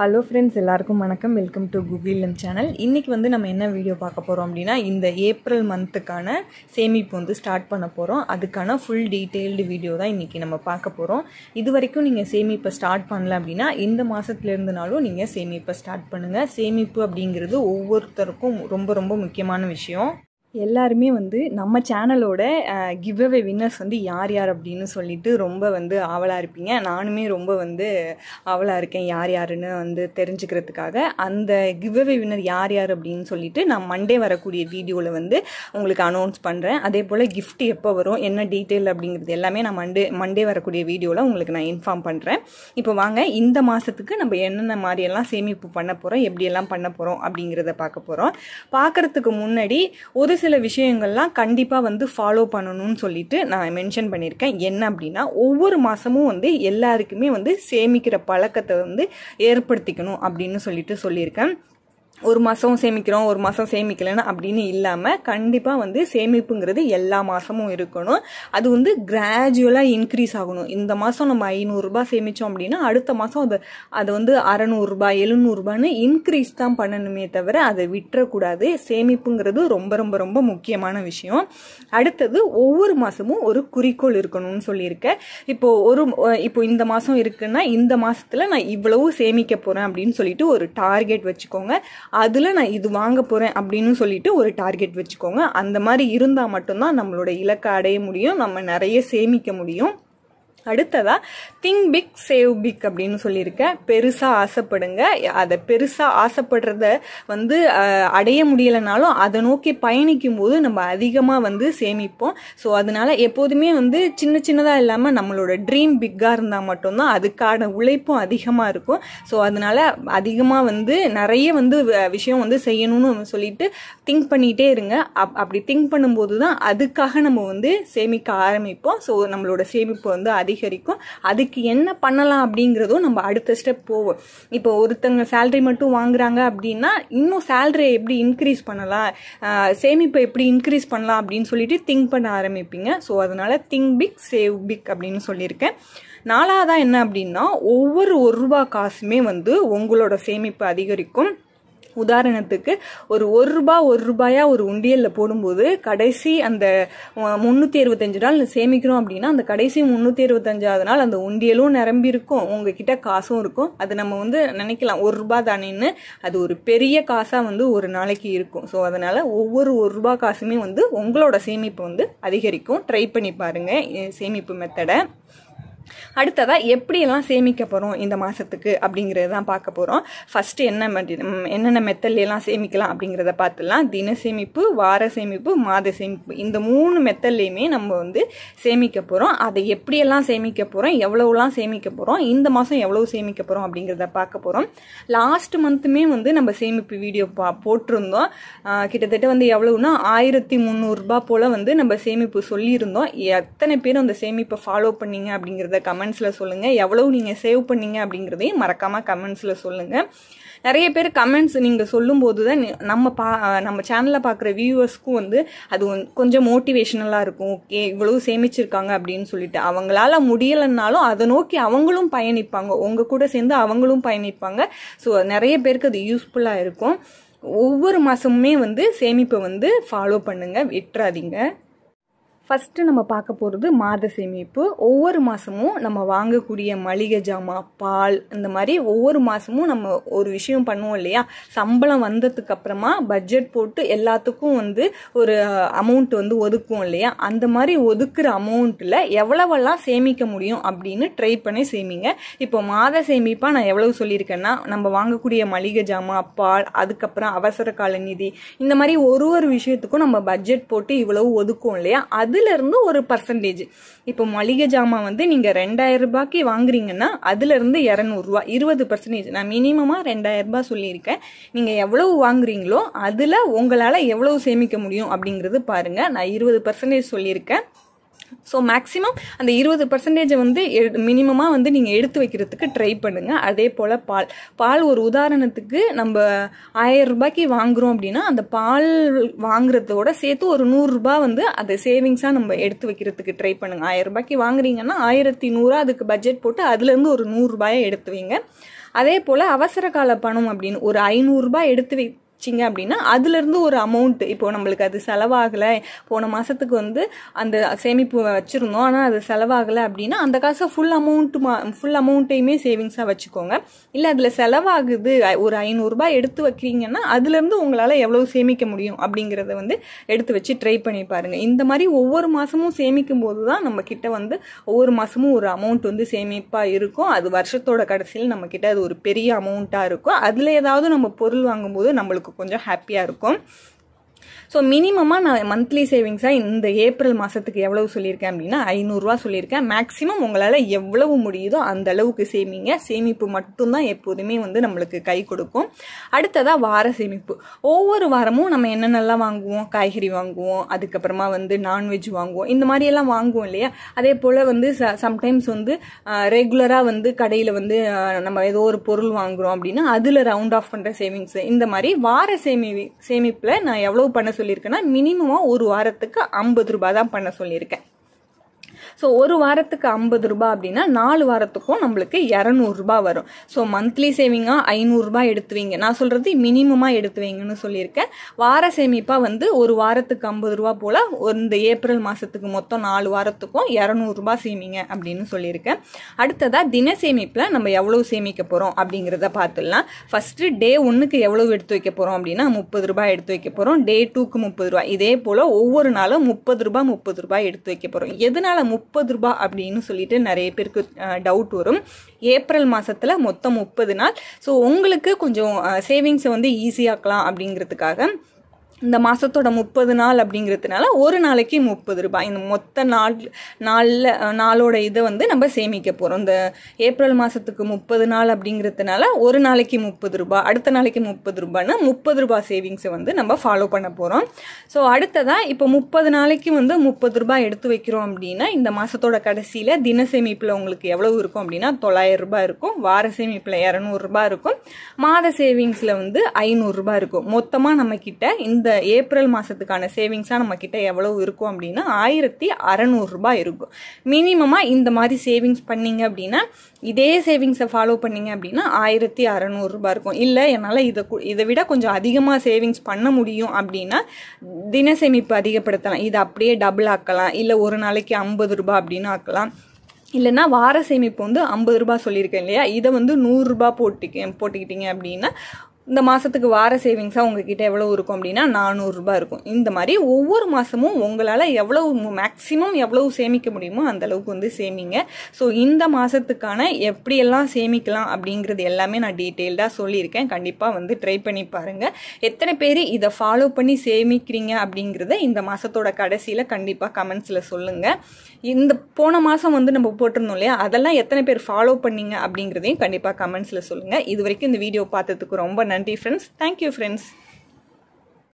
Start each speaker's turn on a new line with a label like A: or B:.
A: hello friends எல்லாருக்கும் வணக்கம் welcome to M channel இன்றைக்கி வந்து நம்ம என்ன வீடியோ பார்க்க போகிறோம் அப்படின்னா இந்த ஏப்ரல் மந்த்துக்கான சேமிப்பு வந்து ஸ்டார்ட் பண்ண போகிறோம் அதுக்கான ஃபுல் டீட்டெயில்டு வீடியோ தான் இன்றைக்கி நம்ம பார்க்க போகிறோம் இது வரைக்கும் நீங்கள் சேமிப்பை ஸ்டார்ட் பண்ணல அப்படின்னா இந்த மாதத்துலேருந்துனாலும் நீங்கள் சேமிப்பை ஸ்டார்ட் பண்ணுங்கள் சேமிப்பு அப்படிங்கிறது ஒவ்வொருத்தருக்கும் ரொம்ப ரொம்ப முக்கியமான விஷயம் எல்லாருமே வந்து நம்ம சேனலோட கிவ் அவே வின்னர்ஸ் வந்து யார் யார் அப்படின்னு சொல்லிட்டு ரொம்ப வந்து ஆவலாக இருப்பீங்க நானுமே ரொம்ப வந்து ஆவலாக இருக்கேன் யார் யாருன்னு வந்து தெரிஞ்சுக்கிறதுக்காக அந்த கிவ் அவே வின்னர் யார் யார் அப்படின்னு சொல்லிட்டு நான் மண்டே வரக்கூடிய வீடியோவில் வந்து உங்களுக்கு அனௌன்ஸ் பண்ணுறேன் அதே போல் கிஃப்ட் எப்போ வரும் என்ன டீட்டெயில் அப்படிங்கிறது எல்லாமே நான் மண்டே மண்டே வரக்கூடிய வீடியோவில் உங்களுக்கு நான் இன்ஃபார்ம் பண்ணுறேன் இப்போ வாங்க இந்த மாதத்துக்கு நம்ம என்னென்ன மாதிரியெல்லாம் சேமிப்பு பண்ண போகிறோம் எப்படியெல்லாம் பண்ண போகிறோம் அப்படிங்கிறத பார்க்க போகிறோம் பார்க்குறதுக்கு முன்னாடி ஒரு சில விஷயங்கள்லாம் கண்டிப்பாக வந்து ஃபாலோ பண்ணணும்னு சொல்லிட்டு நான் மென்ஷன் பண்ணியிருக்கேன் என்ன அப்படின்னா ஒவ்வொரு மாதமும் வந்து எல்லாருக்குமே வந்து சேமிக்கிற பழக்கத்தை வந்து ஏற்படுத்திக்கணும் அப்படின்னு சொல்லிட்டு சொல்லியிருக்கேன் ஒரு மாதம் சேமிக்கிறோம் ஒரு மாதம் சேமிக்கலைன்னா அப்படின்னு இல்லாமல் கண்டிப்பாக வந்து சேமிப்புங்கிறது எல்லா மாதமும் இருக்கணும் அது வந்து கிராஜுவலாக இன்க்ரீஸ் ஆகணும் இந்த மாதம் நம்ம ஐநூறுரூபா சேமித்தோம் அப்படின்னா அடுத்த மாதம் அது அதை வந்து அறநூறுரூபா எழுநூறுபான்னு இன்க்ரீஸ் தான் பண்ணணுமே தவிர அதை விட்டுறக்கூடாது சேமிப்புங்கிறது ரொம்ப ரொம்ப ரொம்ப முக்கியமான விஷயம் அடுத்தது ஒவ்வொரு மாதமும் ஒரு குறிக்கோள் இருக்கணும்னு சொல்லியிருக்கேன் இப்போது ஒரு இப்போ இந்த மாதம் இருக்குன்னா இந்த மாதத்தில் நான் இவ்வளவு சேமிக்க போகிறேன் அப்படின்னு சொல்லிட்டு ஒரு டார்கெட் வச்சுக்கோங்க அதில் நான் இது வாங்க போகிறேன் அப்படின்னு சொல்லிட்டு ஒரு டார்கெட் வச்சுக்கோங்க அந்த மாதிரி இருந்தால் மட்டும்தான் நம்மளோட இலக்கை அடைய முடியும் நம்ம நிறைய சேமிக்க முடியும் அடுத்ததாக திங்க் பிக் சேவ் பிக் அப்படின்னு சொல்லியிருக்கேன் பெருசாக ஆசைப்படுங்க அதை பெருசாக ஆசைப்படுறத வந்து அடைய முடியலைனாலும் அதை நோக்கி பயணிக்கும் போது நம்ம அதிகமாக வந்து சேமிப்போம் ஸோ அதனால் எப்போதுமே வந்து சின்ன சின்னதாக இல்லாமல் நம்மளோட ட்ரீம் பிக்காக இருந்தால் மட்டும்தான் அதுக்கான உழைப்பும் அதிகமாக இருக்கும் ஸோ அதனால அதிகமாக வந்து நிறைய வந்து விஷயம் வந்து செய்யணும்னு சொல்லிட்டு திங்க் பண்ணிகிட்டே இருங்க அப் அப்படி திங்க் பண்ணும்போது தான் அதுக்காக நம்ம வந்து சேமிக்க ஆரம்பிப்போம் ஸோ நம்மளோட சேமிப்பு வந்து அதிக அதிகரிக்கும் அதுக்கு என்ன பண்ணலாம் அப்படிங்கிறதும் நம்ம அடுத்த ஸ்டெப் போவோம் இப்போ ஒருத்தங்க சேல்ரி மட்டும் வாங்குறாங்க அப்படின்னா இன்னும் சேல்ரியை எப்படி இன்க்ரீஸ் பண்ணலாம் சேமிப்பை எப்படி இன்க்ரீஸ் பண்ணலாம் அப்படின்னு சொல்லிட்டு திங்க் பண்ண ஆரம்பிப்பீங்க ஸோ அதனால திங்க் பிக் சேவ் பிக் அப்படின்னு சொல்லியிருக்கேன் நாலாவதா என்ன அப்படின்னா ஒவ்வொரு ஒரு ரூபா காசுமே வந்து உங்களோட சேமிப்பு அதிகரிக்கும் உதாரணத்துக்கு ஒரு ஒரு ரூபா ஒரு ரூபாயா ஒரு உண்டியலில் போடும்போது கடைசி அந்த முந்நூற்றி இருபத்தஞ்சு நாள் சேமிக்கிறோம் அப்படின்னா அந்த கடைசி முந்நூற்றி இருபத்தஞ்சாவது நாள் அந்த உண்டியலும் நிரம்பி இருக்கும் உங்ககிட்ட காசும் இருக்கும் அது நம்ம வந்து நினைக்கலாம் ஒரு ரூபாய் தானேன்னு அது ஒரு பெரிய காசாக வந்து ஒரு நாளைக்கு இருக்கும் ஸோ அதனால் ஒவ்வொரு ஒரு ரூபாய் காசுமே வந்து உங்களோட சேமிப்பு வந்து அதிகரிக்கும் ட்ரை பண்ணி பாருங்கள் சேமிப்பு மெத்தடை அடுத்ததாக எப்படியெல்லாம் சேமிக்க போகிறோம் இந்த மாதத்துக்கு அப்படிங்கிறது தான் பார்க்க போகிறோம் ஃபஸ்ட்டு என்ன என்னென்ன மெத்தட்லாம் சேமிக்கலாம் அப்படிங்கிறத பார்த்துலாம் தின சேமிப்பு வார சேமிப்பு மாத சேமிப்பு இந்த மூணு மெத்தட்லேயுமே நம்ம வந்து சேமிக்க போகிறோம் அதை எப்படியெல்லாம் சேமிக்க போகிறோம் எவ்வளவுலாம் சேமிக்க போகிறோம் இந்த மாதம் எவ்வளோ சேமிக்க போகிறோம் அப்படிங்கிறத பார்க்க போகிறோம் லாஸ்ட் மந்த்துமே வந்து நம்ம சேமிப்பு வீடியோ பா போட்டிருந்தோம் கிட்டத்தட்ட வந்து எவ்வளவுனா ஆயிரத்தி முந்நூறுரூபா போல் வந்து நம்ம சேமிப்பு சொல்லியிருந்தோம் எத்தனை பேர் அந்த சேமிப்பை ஃபாலோ பண்ணிங்க அப்படிங்கிறத அப்படிங்கிறத கமெண்ட்ஸில் சொல்லுங்கள் எவ்வளவு நீங்கள் சேவ் பண்ணீங்க அப்படிங்கிறதையும் மறக்காமல் கமெண்ட்ஸில் சொல்லுங்கள் நிறைய பேர் கமெண்ட்ஸ் நீங்கள் சொல்லும்போது தான் நம்ம பா நம்ம சேனலில் பார்க்குற வியூவர்ஸ்க்கும் வந்து அது கொஞ்சம் மோட்டிவேஷனலாக இருக்கும் ஓகே இவ்வளோ சேமிச்சிருக்காங்க அப்படின்னு சொல்லிட்டு அவங்களால முடியலைன்னாலும் அதை நோக்கி அவங்களும் பயணிப்பாங்க உங்கள் கூட சேர்ந்து அவங்களும் பயணிப்பாங்க ஸோ நிறைய பேருக்கு அது யூஸ்ஃபுல்லாக இருக்கும் ஒவ்வொரு மாதமுமே வந்து சேமிப்பை வந்து ஃபாலோ பண்ணுங்கள் விட்டுறாதீங்க ஃபஸ்ட்டு நம்ம பார்க்க போகிறது மாத சேமிப்பு ஒவ்வொரு மாதமும் நம்ம வாங்கக்கூடிய மளிகை ஜாமா பால் இந்த மாதிரி ஒவ்வொரு மாதமும் நம்ம ஒரு விஷயம் பண்ணுவோம் இல்லையா சம்பளம் வந்ததுக்கு அப்புறமா பட்ஜெட் போட்டு எல்லாத்துக்கும் வந்து ஒரு அமௌண்ட் வந்து ஒதுக்குவோம் இல்லையா அந்த மாதிரி ஒதுக்குற அமௌண்ட்டில் எவ்வளவெல்லாம் சேமிக்க முடியும் அப்படின்னு ட்ரை பண்ணி சேமிங்க இப்போ மாத சேமிப்பாக நான் எவ்வளவு சொல்லியிருக்கேன்னா நம்ம வாங்கக்கூடிய மளிகை ஜாமா பால் அதுக்கப்புறம் அவசர கால நிதி இந்த மாதிரி ஒரு ஒரு விஷயத்துக்கும் நம்ம பட்ஜெட் போட்டு இவ்வளவு ஒதுக்குவோம் இல்லையா அது அதுலேருந்து ஒரு பர்சன்டேஜ் இப்போ மளிகை ஜாமான் வந்து நீங்கள் ரெண்டாயிரம் ரூபாய்க்கு வாங்குறீங்கன்னா அதுலேருந்து இரநூறுவா இருபது பர்சன்டேஜ் நான் மினிமமாக ரெண்டாயிரம் ரூபாய் சொல்லியிருக்கேன் நீங்கள் எவ்வளவு வாங்குறீங்களோ அதில் உங்களால் எவ்வளவு சேமிக்க முடியும் அப்படிங்கிறது பாருங்கள் நான் இருபது பர்சன்டேஜ் சொல்லியிருக்கேன் ஸோ மேக்ஸிமம் அந்த இருபது பர்சன்டேஜை வந்து மினிமமாக வந்து நீங்கள் எடுத்து வைக்கிறதுக்கு ட்ரை பண்ணுங்கள் அதே போல் பால் பால் ஒரு உதாரணத்துக்கு நம்ம ஆயிரம் ரூபாய்க்கு வாங்குகிறோம் அப்படின்னா அந்த பால் வாங்குறதோட சேர்த்து ஒரு நூறுரூபா வந்து அதை சேவிங்ஸாக நம்ம எடுத்து வைக்கிறதுக்கு ட்ரை பண்ணுங்கள் ஆயிரம் ரூபாய்க்கு வாங்குறீங்கன்னா ஆயிரத்தி நூறுரூவா அதுக்கு பட்ஜெட் போட்டு அதுலேருந்து ஒரு நூறுரூபாயை எடுத்து வைங்க அதே போல் அவசர கால பணம் அப்படின்னு ஒரு ஐநூறுரூபா எடுத்து வை வச்சிங்க அப்படின்னா அதுலேருந்து ஒரு அமௌண்ட் இப்போது நம்மளுக்கு அது செலவாகலை போன மாதத்துக்கு வந்து அந்த சேமிப்பு வச்சுருந்தோம் ஆனால் அது செலவாகலை அப்படின்னா அந்த காசை ஃபுல் அமௌண்ட்டு மா ஃபுல் அமௌண்ட்டையுமே சேவிங்ஸாக வச்சுக்கோங்க இல்லை அதில் செலவாகுது ஒரு ஐநூறுரூபா எடுத்து வைக்கிறீங்கன்னா அதுலேருந்து உங்களால் எவ்வளோ சேமிக்க முடியும் அப்படிங்கிறத வந்து எடுத்து வச்சு ட்ரை பண்ணி பாருங்கள் இந்த மாதிரி ஒவ்வொரு மாதமும் சேமிக்கும் போது தான் நம்மக்கிட்ட வந்து ஒவ்வொரு மாதமும் ஒரு அமௌண்ட் வந்து சேமிப்பாக இருக்கும் அது வருஷத்தோட கடைசியில் நம்மக்கிட்ட அது ஒரு பெரிய அமௌண்ட்டாக இருக்கும் அதில் ஏதாவது நம்ம பொருள் வாங்கும்போது நம்மளுக்கு நமக்கு கொஞ்சம் ஹாப்பியாக இருக்கும் ஸோ மினிமமாக நான் மந்த்லி சேவிங்ஸாக இந்த ஏப்ரல் மாதத்துக்கு எவ்வளவு சொல்லியிருக்கேன் அப்படின்னா ஐநூறுரூவா சொல்லியிருக்கேன் மேக்ஸிமம் உங்களால் எவ்வளவு முடியுதோ அந்த அளவுக்கு சேமிங்க சேமிப்பு மட்டும்தான் எப்போதுமே வந்து நம்மளுக்கு கை கொடுக்கும் அடுத்ததாக வார சேமிப்பு ஒவ்வொரு வாரமும் நம்ம என்னென்னலாம் வாங்குவோம் காய்கறி வாங்குவோம் அதுக்கப்புறமா வந்து நான்வெஜ் வாங்குவோம் இந்த மாதிரியெல்லாம் வாங்குவோம் இல்லையா அதே போல் வந்து ச சம்டைம்ஸ் வந்து ரெகுலராக வந்து கடையில் வந்து நம்ம ஏதோ ஒரு பொருள் வாங்குகிறோம் அப்படின்னா அதில் ரவுண்ட் ஆஃப் பண்ணுற சேவிங்ஸ் இந்த மாதிரி வார சேமி சேமிப்பில் நான் எவ்வளோ பண்ண சொல்லியிருக்கேன்னா மினிமமாக ஒரு வாரத்துக்கு ஐம்பது ரூபாய் தான் பண்ண சொல்லியிருக்கேன் ஸோ ஒரு வாரத்துக்கு ஐம்பது ரூபாய் அப்படின்னா நாலு வாரத்துக்கும் நம்மளுக்கு இரநூறுபா வரும் ஸோ மந்த்லி சேவிங்காக ஐநூறுரூபா எடுத்து வைங்க நான் சொல்கிறது மினிமமாக எடுத்து வைங்கன்னு சொல்லியிருக்கேன் வார சேமிப்பாக வந்து ஒரு வாரத்துக்கு ஐம்பது ரூபா போல் இந்த ஏப்ரல் மாதத்துக்கு மொத்தம் நாலு வாரத்துக்கும் இரநூறுபா சேமிங்க அப்படின்னு சொல்லியிருக்கேன் அடுத்ததாக தின சேமிப்பில் நம்ம எவ்வளோ சேமிக்க போகிறோம் அப்படிங்கிறத பார்த்துடலாம் ஃபஸ்ட்டு டே ஒன்றுக்கு எவ்வளோ எடுத்து வைக்க போகிறோம் அப்படின்னா முப்பது ரூபாய் எடுத்து வைக்க போகிறோம் டே டூக்கு முப்பது ரூபாய் இதே போல் ஒவ்வொரு நாளும் முப்பது ரூபாய் முப்பது ரூபாய் எடுத்து வைக்க போகிறோம் எதனால் முப்பது முப்பது ரூபா அப்படின்னு சொல்லிட்டு நிறைய பேருக்கு டவுட் வரும் ஏப்ரல் மாதத்தில் மொத்தம் முப்பது நாள் ஸோ உங்களுக்கு கொஞ்சம் சேவிங்ஸை வந்து ஈஸியாக்கலாம் அப்படிங்கிறதுக்காக இந்த மாதத்தோட முப்பது நாள் அப்படிங்கிறதுனால ஒரு நாளைக்கு முப்பது ரூபாய் இந்த மொத்த நாள் நாளில் நாளோட இதை வந்து நம்ம சேமிக்க போகிறோம் இந்த ஏப்ரல் மாதத்துக்கு முப்பது நாள் அப்படிங்கிறதுனால ஒரு நாளைக்கு முப்பது ரூபாய் அடுத்த நாளைக்கு முப்பது ரூபாய்னு முப்பது ரூபாய் சேவிங்ஸை வந்து நம்ம ஃபாலோ பண்ண போகிறோம் ஸோ அடுத்ததாக இப்போ முப்பது நாளைக்கு வந்து முப்பது ரூபாய் எடுத்து வைக்கிறோம் அப்படின்னா இந்த மாதத்தோட கடைசியில் தின சேமிப்பில் உங்களுக்கு எவ்வளவு இருக்கும் அப்படின்னா தொள்ளாயிரம் ரூபாய் இருக்கும் வார சேமிப்பில் இரநூறுபா இருக்கும் மாத சேவிங்ஸில் வந்து ஐநூறுரூபா இருக்கும் மொத்தமாக நம்மக்கிட்ட இந்த ஏப்ரல் மாதத்துக்கான சேவிங்ஸாக நம்மக்கிட்ட எவ்வளவு இருக்கும் அப்படின்னா ஆயிரத்தி அறநூறுரூபா இருக்கும் மினிமமாக இந்த மாதிரி சேவிங்ஸ் பண்ணிங்க அப்படின்னா இதே சேவிங்ஸை ஃபாலோ பண்ணிங்க அப்படின்னா ஆயிரத்தி அறநூறுரூபா இருக்கும் இல்லை என்னால் இதை இதை விட கொஞ்சம் அதிகமாக சேவிங்ஸ் பண்ண முடியும் அப்படின்னா தின சேமிப்பு அதிகப்படுத்தலாம் இதை அப்படியே டபுள் ஆக்கலாம் இல்லை ஒரு நாளைக்கு ஐம்பது ரூபா அப்படின்னு ஆக்கலாம் இல்லைன்னா வார சேமிப்பு வந்து ஐம்பது ரூபா சொல்லியிருக்கேன் இல்லையா இதை வந்து நூறுரூபா போட்டு போட்டுக்கிட்டீங்க அப்படின்னா இந்த மாதத்துக்கு வார சேவிங்ஸாக உங்ககிட்ட எவ்வளோ இருக்கும் அப்படின்னா நானூறுரூபா இருக்கும் இந்த மாதிரி ஒவ்வொரு மாதமும் உங்களால் எவ்வளோ மேக்ஸிமம் எவ்வளவு சேமிக்க முடியுமோ அந்த அளவுக்கு வந்து சேமிங்க ஸோ இந்த மாதத்துக்கான எப்படியெல்லாம் சேமிக்கலாம் அப்படிங்கிறது எல்லாமே நான் டீட்டெயில்டாக சொல்லியிருக்கேன் கண்டிப்பாக வந்து ட்ரை பண்ணி பாருங்கள் எத்தனை பேர் இதை ஃபாலோ பண்ணி சேமிக்கிறீங்க அப்படிங்கிறத இந்த மாதத்தோட கடைசியில் கண்டிப்பாக கமெண்ட்ஸில் சொல்லுங்கள் இந்த போன மாதம் வந்து நம்ம போட்டிருந்தோம் இல்லையா அதெல்லாம் எத்தனை பேர் ஃபாலோ பண்ணீங்க அப்படிங்கிறதையும் கண்டிப்பாக கமெண்ட்ஸில் சொல்லுங்கள் இது வரைக்கும் இந்த வீடியோ பார்த்ததுக்கு ரொம்ப நன்றி and thank you friends